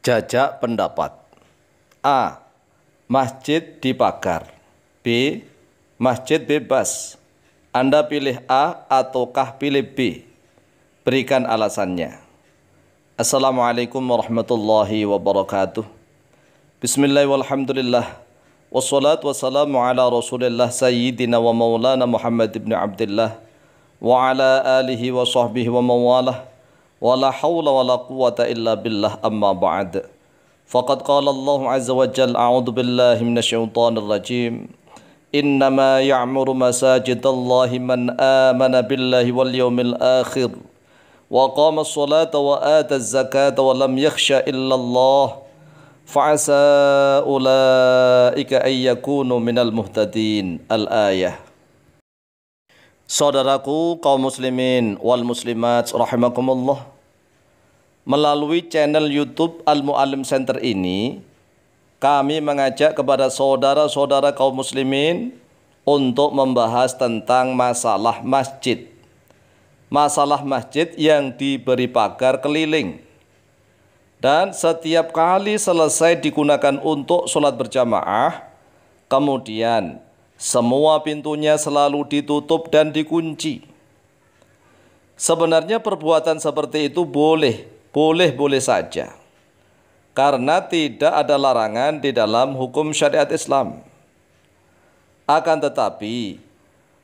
Jajak pendapat A. Masjid di pagar B. Masjid bebas Anda pilih A ataukah pilih B Berikan alasannya Assalamualaikum warahmatullahi wabarakatuh Bismillahirrahmanirrahim Wassalatu wassalamu ala rasulillah sayyidina wa maulana Muhammad ibn Abdullah Wa ala alihi wa sahbihi wa mawalah ولا حول ولا قوة إلا بالله أما بعد فقد قال الله عز وجل أعوذ بالله من الشيطان الرجيم إنما يعمر مساجد الله من آمن بالله واليوم الآخر وقام الصلاة وآتى الزكاة ولم يخش إلا الله فعسى أولئك أن يكونوا من المهتدين الآية Saudaraku kaum muslimin wal muslimat rahimakumullah. Melalui channel YouTube Al Muallim Center ini, kami mengajak kepada saudara-saudara kaum muslimin untuk membahas tentang masalah masjid. Masalah masjid yang diberi pagar keliling. Dan setiap kali selesai digunakan untuk sholat berjamaah, kemudian semua pintunya selalu ditutup dan dikunci. Sebenarnya perbuatan seperti itu boleh, boleh-boleh saja. Karena tidak ada larangan di dalam hukum syariat Islam. Akan tetapi,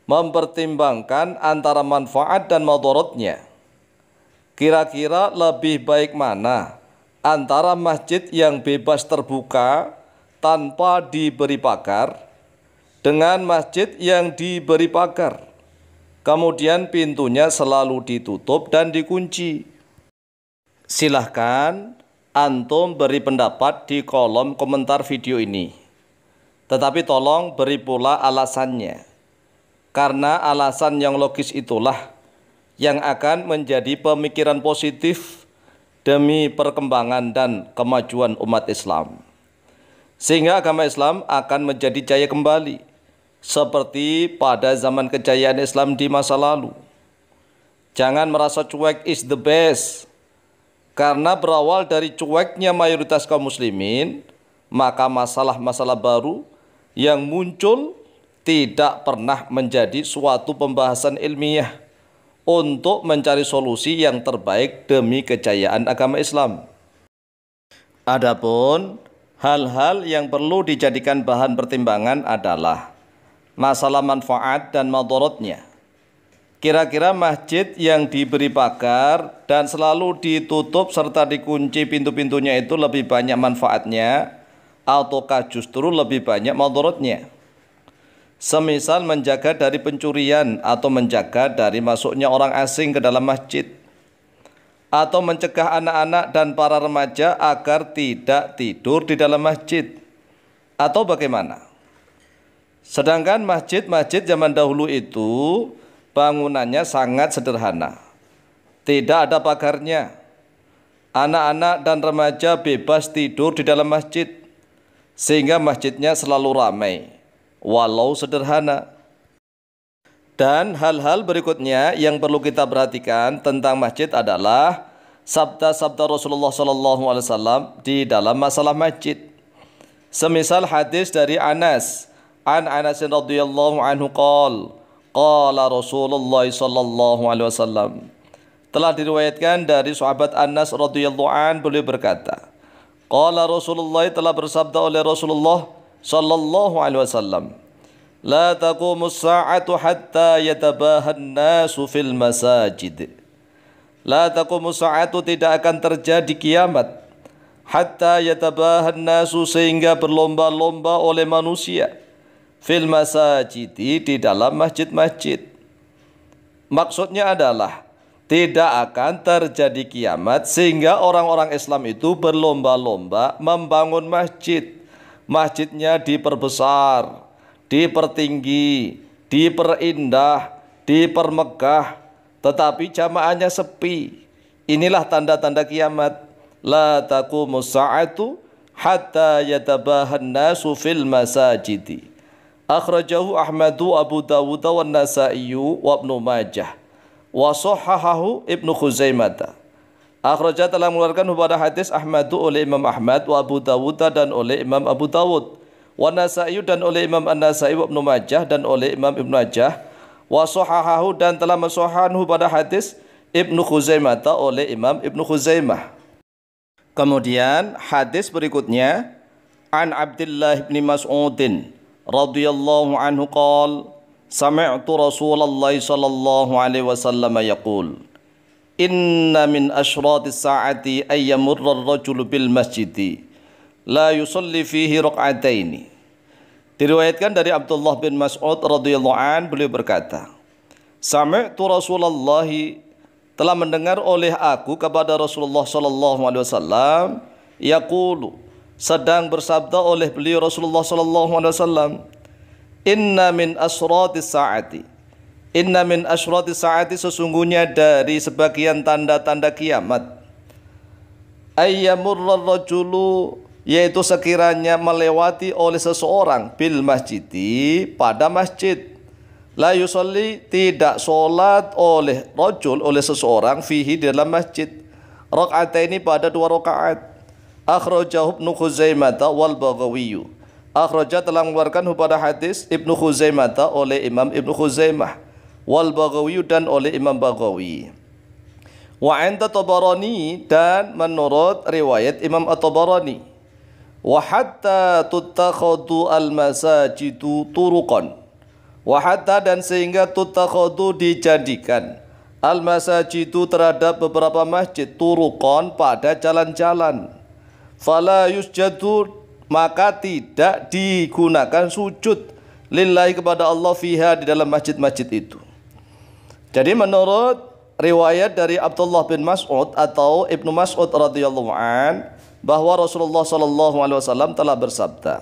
mempertimbangkan antara manfaat dan madorotnya. Kira-kira lebih baik mana antara masjid yang bebas terbuka tanpa diberi pakar – dengan masjid yang diberi pagar. Kemudian pintunya selalu ditutup dan dikunci. Silahkan antum beri pendapat di kolom komentar video ini. Tetapi tolong beri pula alasannya. Karena alasan yang logis itulah yang akan menjadi pemikiran positif demi perkembangan dan kemajuan umat Islam. Sehingga agama Islam akan menjadi jaya kembali seperti pada zaman kejayaan Islam di masa lalu. Jangan merasa cuek is the best. Karena berawal dari cueknya mayoritas kaum muslimin, maka masalah-masalah baru yang muncul tidak pernah menjadi suatu pembahasan ilmiah untuk mencari solusi yang terbaik demi kejayaan agama Islam. Adapun hal-hal yang perlu dijadikan bahan pertimbangan adalah masalah manfaat dan madorotnya. Kira-kira masjid yang diberi pagar dan selalu ditutup serta dikunci pintu-pintunya itu lebih banyak manfaatnya ataukah justru lebih banyak madorotnya? Semisal menjaga dari pencurian atau menjaga dari masuknya orang asing ke dalam masjid atau mencegah anak-anak dan para remaja agar tidak tidur di dalam masjid atau bagaimana? Sedangkan masjid-masjid zaman dahulu itu bangunannya sangat sederhana. Tidak ada pagarnya. Anak-anak dan remaja bebas tidur di dalam masjid sehingga masjidnya selalu ramai walau sederhana. Dan hal-hal berikutnya yang perlu kita perhatikan tentang masjid adalah sabda-sabda Rasulullah Sallallahu Alaihi Wasallam di dalam masalah masjid. Semisal hadis dari Anas an Anas radhiyallahu anhu qal qala Rasulullah sallallahu alaihi wasallam telah diriwayatkan dari sahabat Anas radhiyallahu an beliau berkata qala Rasulullah telah bersabda oleh Rasulullah sallallahu alaihi wasallam la taqumus sa'atu hatta yatabahan nasu fil masajid la taqumus sa'atu tidak akan terjadi kiamat hatta yatabahan nasu sehingga berlomba-lomba oleh manusia fil masajidi di dalam masjid-masjid. Maksudnya adalah tidak akan terjadi kiamat sehingga orang-orang Islam itu berlomba-lomba membangun masjid. Masjidnya diperbesar, dipertinggi, diperindah, dipermegah, tetapi jamaahnya sepi. Inilah tanda-tanda kiamat. La taqumus sa'atu hatta yatabahanna nasu fil masajidi akhrajahu Ahmadu Abu Dawud wa Nasa'i wa Ibnu Majah wa sahahahu Ibnu Khuzaimah Akhraja telah mengeluarkan kepada hadis Ahmadu oleh Imam Ahmad wa Abu Dawud dan oleh Imam Abu Dawud wa Nasa'i dan oleh Imam An-Nasa'i wa Ibnu Majah dan oleh Imam Ibnu Majah wa sahahahu dan telah mensohanhu pada hadis Ibnu Khuzaimah oleh Imam Ibnu Khuzaimah Kemudian hadis berikutnya an Abdullah bin Mas'udin radhiyallahu anhu qol sami'tu rasulullah sallallahu alaihi wasallam yaqul inna min ashratis saati ayyamurra ar-rajulu bil masjidi la yusalli fihi raq'ataini diriwayatkan dari Abdullah bin Mas'ud radhiyallahu an beliau berkata sami'tu rasulullah telah mendengar oleh aku kepada Rasulullah sallallahu alaihi wasallam yaqulu sedang bersabda oleh beliau Rasulullah sallallahu alaihi wasallam inna min asratis saati inna min asratis saati sesungguhnya dari sebagian tanda-tanda kiamat ayyamurra rajulu yaitu sekiranya melewati oleh seseorang bil masjidi pada masjid la yusolli tidak solat oleh rojul oleh seseorang fihi dalam masjid rakaat ini pada dua rakaat akhrajahu Ibnu Khuzaimah wal Baghawi. Akhrajah telah mengeluarkan kepada hadis Ibnu Khuzaimah oleh Imam Ibnu Khuzaimah wal Baghawi dan oleh Imam Baghawi. Wa anta Tabarani dan menurut riwayat Imam At-Tabarani. Wa hatta tuttakhadu al-masajidu turuqan. Wa hatta dan sehingga tuttakhadu dijadikan al-masajidu terhadap beberapa masjid turuqan pada jalan-jalan fala yusjadu maka tidak digunakan sujud lillahi kepada Allah fiha di dalam masjid-masjid itu. Jadi menurut riwayat dari Abdullah bin Mas'ud atau Ibnu Mas'ud radhiyallahu an bahwa Rasulullah sallallahu alaihi wasallam telah bersabda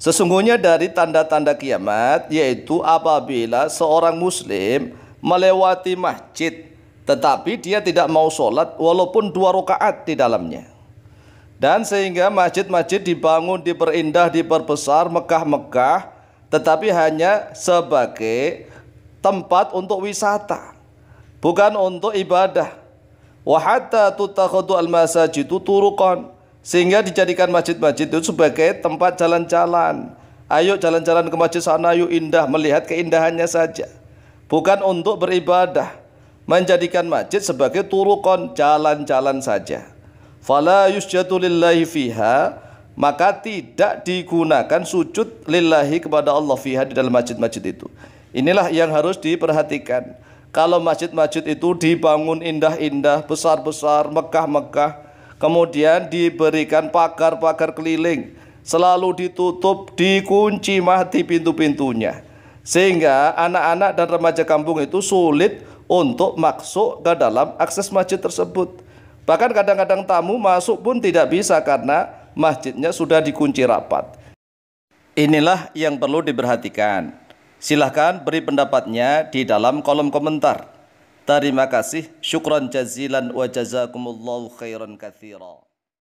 Sesungguhnya dari tanda-tanda kiamat yaitu apabila seorang muslim melewati masjid tetapi dia tidak mau sholat walaupun dua rakaat di dalamnya. Dan sehingga masjid-masjid dibangun, diperindah, diperbesar Mekah-Mekah tetapi hanya sebagai tempat untuk wisata, bukan untuk ibadah. Wahata tutakhudu al-masajidu turukon, sehingga dijadikan masjid-masjid itu sebagai tempat jalan-jalan. Ayo jalan-jalan ke masjid sana, yuk indah melihat keindahannya saja. Bukan untuk beribadah, menjadikan masjid sebagai turukon jalan-jalan saja fala yusjatu lillahi fiha maka tidak digunakan sujud lillahi kepada Allah fiha di dalam masjid-masjid itu. Inilah yang harus diperhatikan. Kalau masjid-masjid itu dibangun indah-indah, besar-besar, megah-megah, kemudian diberikan pagar-pagar keliling, selalu ditutup, dikunci mati pintu-pintunya. Sehingga anak-anak dan remaja kampung itu sulit untuk masuk ke dalam akses masjid tersebut. Bahkan kadang-kadang tamu masuk pun tidak bisa karena masjidnya sudah dikunci rapat. Inilah yang perlu diperhatikan. Silahkan beri pendapatnya di dalam kolom komentar. Terima kasih. Syukran jazilan wa jazakumullahu khairan kathirah.